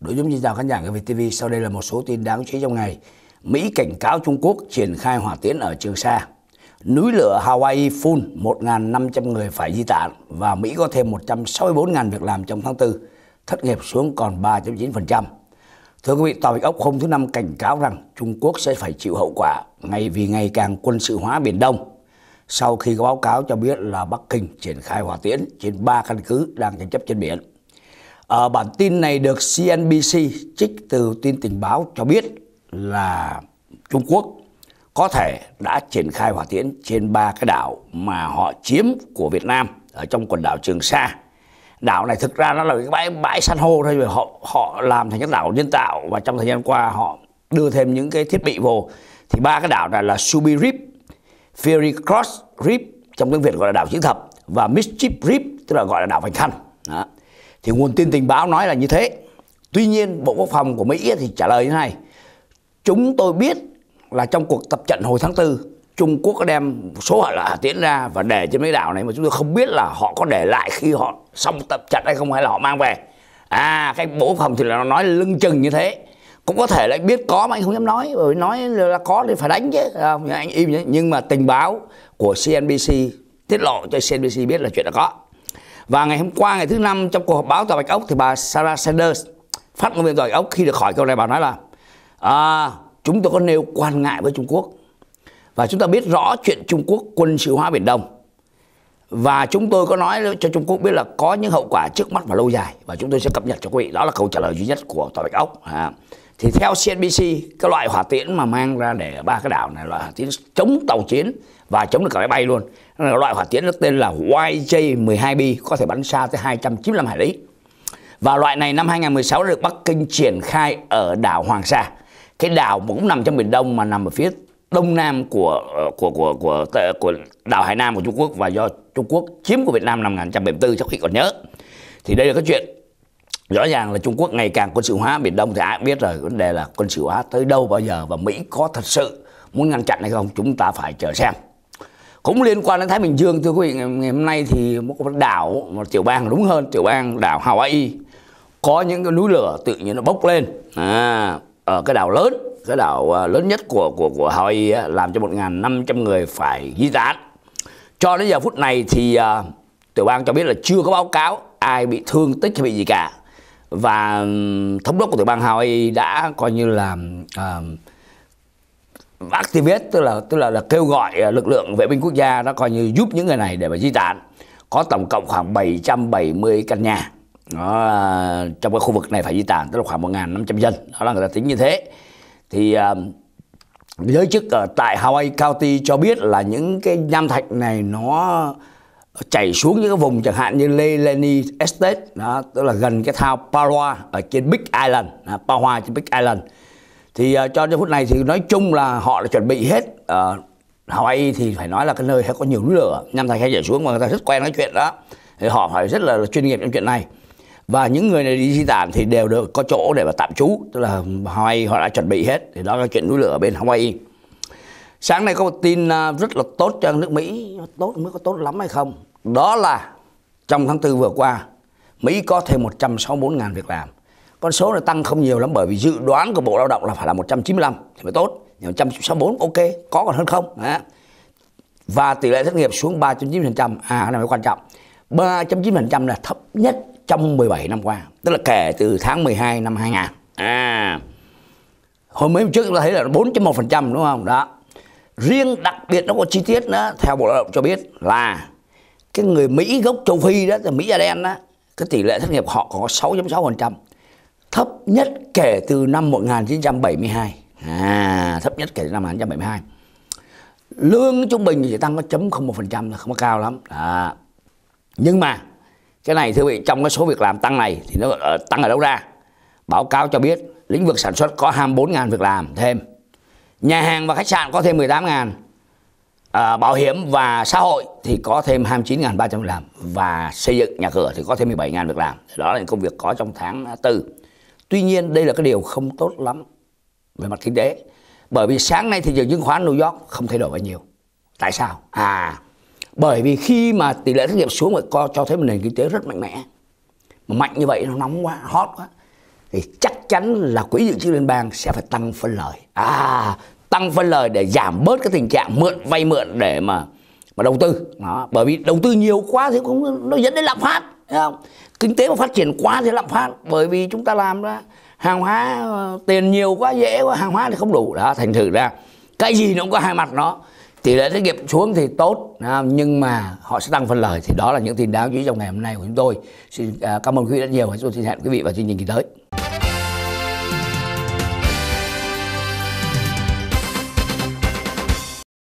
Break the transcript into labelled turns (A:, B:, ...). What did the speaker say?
A: Đối dung xin chào khán giả của VTV, sau đây là một số tin đáng chú ý trong ngày. Mỹ cảnh cáo Trung Quốc triển khai hỏa tiễn ở Trường Sa. Núi lửa Hawaii phun 1.500 người phải di tản và Mỹ có thêm 164.000 việc làm trong tháng 4, thất nghiệp xuống còn 3.9%. Thưa quý vị, Tòa Bạch Ốc hôm thứ Năm cảnh cáo rằng Trung Quốc sẽ phải chịu hậu quả ngay vì ngày càng quân sự hóa Biển Đông. Sau khi có báo cáo cho biết là Bắc Kinh triển khai hỏa tiễn trên ba căn cứ đang tranh chấp trên biển. Ở ờ, bản tin này được CNBC trích từ tin tình báo cho biết là Trung Quốc có thể đã triển khai hỏa tiễn trên ba cái đảo mà họ chiếm của Việt Nam ở trong quần đảo Trường Sa. Đảo này thực ra nó là cái bãi bãi san hô thôi, họ họ làm thành các đảo nhân tạo và trong thời gian qua họ đưa thêm những cái thiết bị vô. Thì ba cái đảo này là Subi Reef, Fairy Cross Reef trong tiếng Việt gọi là đảo chữ thập và Mischief Reef tức là gọi là đảo Vành Khăn. Đó thì nguồn tin tình báo nói là như thế tuy nhiên bộ quốc phòng của mỹ thì trả lời như thế này chúng tôi biết là trong cuộc tập trận hồi tháng 4 Trung Quốc có đem số hỏa lạ tiến ra và để trên mấy đảo này mà chúng tôi không biết là họ có để lại khi họ xong tập trận hay không hay là họ mang về à cái bộ quốc phòng thì là nó nói lưng chừng như thế cũng có thể là anh biết có mà anh không dám nói bởi nói là có thì phải đánh chứ à, anh im nhé nhưng mà tình báo của CNBC tiết lộ cho CNBC biết là chuyện đã có và ngày hôm qua ngày thứ năm trong cuộc họp báo tại Bạch Ốc thì bà Sarah Sanders phát ngôn viên tại Bạch Ốc khi được hỏi câu này bà nói là à, chúng tôi có nêu quan ngại với Trung Quốc và chúng ta biết rõ chuyện Trung Quốc quân sự hóa Biển Đông và chúng tôi có nói cho Trung Quốc biết là có những hậu quả trước mắt và lâu dài và chúng tôi sẽ cập nhật cho quý vị đó là câu trả lời duy nhất của tòa Bạch Ốc. À thì theo CNBC cái loại hỏa tiễn mà mang ra để ba cái đảo này là hỏa tiễn chống tàu chiến và chống được cả máy bay luôn là loại hỏa tiễn nó tên là YJ-12B có thể bắn xa tới 295 hải lý và loại này năm 2016 được Bắc Kinh triển khai ở đảo Hoàng Sa cái đảo cũng nằm trong biển Đông mà nằm ở phía đông nam của ờ, của của của của đảo Hải Nam của Trung Quốc và do Trung Quốc chiếm của Việt Nam năm 1974 trong khi còn nhớ thì đây là cái chuyện rõ ràng là Trung Quốc ngày càng quân sự hóa Biển Đông thì ai cũng biết rồi vấn đề là quân sự hóa tới đâu bao giờ và Mỹ có thật sự muốn ngăn chặn hay không chúng ta phải chờ xem cũng liên quan đến Thái Bình Dương thưa quý vị ngày hôm nay thì một cái đảo một tiểu bang đúng hơn tiểu bang đảo Hawaii có những cái núi lửa tự nhiên nó bốc lên à, ở cái đảo lớn cái đảo à, lớn nhất của của của Hawaii làm cho 1.500 người phải di tán cho đến giờ phút này thì uh, tiểu bang cho biết là chưa có báo cáo ai bị thương tích hay bị gì cả và thống đốc của tiểu bang Hawaii đã coi như là uh, activist tức là tức là là kêu gọi à, lực lượng vệ binh quốc gia đã coi như giúp những người này để mà di tản có tổng cộng khoảng 770 căn nhà nó uh, à, trong cái khu vực này phải di tản tức là khoảng 1.500 dân đó là người ta tính như thế thì uh, giới chức ở tại Hawaii County cho biết là những cái nham thạch này nó chảy xuống những cái vùng chẳng hạn như Leilani Estate đó, tức là gần cái thao Parwa ở trên Big Island à, Parwa trên Big Island thì uh, cho đến phút này thì nói chung là họ đã chuẩn bị hết uh, Hawaii thì phải nói là cái nơi có nhiều núi lửa năm thành hay chảy xuống mà người ta rất quen nói chuyện đó thì họ phải rất là, là chuyên nghiệp trong chuyện này và những người này đi di tản thì đều được có chỗ để mà tạm trú tức là Hawaii họ đã chuẩn bị hết thì đó là chuyện núi lửa ở bên Hawaii sáng nay có một tin ờ, rất là tốt cho nước Mỹ tốt mới có tốt lắm hay không đó là trong tháng 4 vừa qua, Mỹ có thêm 164.000 việc làm. Con số này tăng không nhiều lắm bởi vì dự đoán của Bộ Lao động là phải là 195 thì mới tốt. 164 ok, có còn hơn không? Đó. Và tỷ lệ thất nghiệp xuống 3.9%, à cái này mới quan trọng. 3.9% là thấp nhất trong 17 năm qua, tức là kể từ tháng 12 năm 2000. À. hôm mấy hôm trước chúng ta thấy là 4.1% đúng không? Đó. Riêng đặc biệt nó có chi tiết nữa, theo Bộ Lao động cho biết là cái người Mỹ gốc châu Phi đó là Mỹ da đen đó cái tỷ lệ thất nghiệp họ có 6.6% thấp nhất kể từ năm 1972 à, thấp nhất kể từ năm 1972 lương trung bình thì tăng có chấm 0,1% là không có cao lắm à. nhưng mà cái này thưa vị trong cái số việc làm tăng này thì nó ờ, tăng ở đâu ra báo cáo cho biết lĩnh vực sản xuất có 24.000 việc làm thêm nhà hàng và khách sạn có thêm 18.000 à, bảo hiểm và xã hội thì có thêm 29.300 việc làm và xây dựng nhà cửa thì có thêm 17.000 việc làm đó là những công việc có trong tháng tư tuy nhiên đây là cái điều không tốt lắm về mặt kinh tế bởi vì sáng nay thị trường chứng khoán New York không thay đổi bao nhiêu tại sao à bởi vì khi mà tỷ lệ thất nghiệp xuống rồi co cho thấy một nền kinh tế rất mạnh mẽ mà mạnh như vậy nó nóng quá hot quá thì chắc chắn là quỹ dự trữ liên bang sẽ phải tăng phân lợi à tăng phân lời để giảm bớt cái tình trạng mượn vay mượn để mà mà đầu tư đó bởi vì đầu tư nhiều quá thì cũng nó dẫn đến lạm phát không? kinh tế mà phát triển quá thì lạm phát bởi vì chúng ta làm ra hàng hóa ờ, tiền nhiều quá dễ quá hàng hóa thì không đủ đó thành thử ra cái gì nó cũng có hai mặt nó tỷ lệ thất nghiệp xuống thì tốt nhưng mà họ sẽ tăng phân lời thì đó là những tin đáng chú ý trong ngày hôm nay của chúng tôi xin à, cảm ơn quý vị rất nhiều và chúng tôi xin hẹn quý vị vào chương trình kỳ tới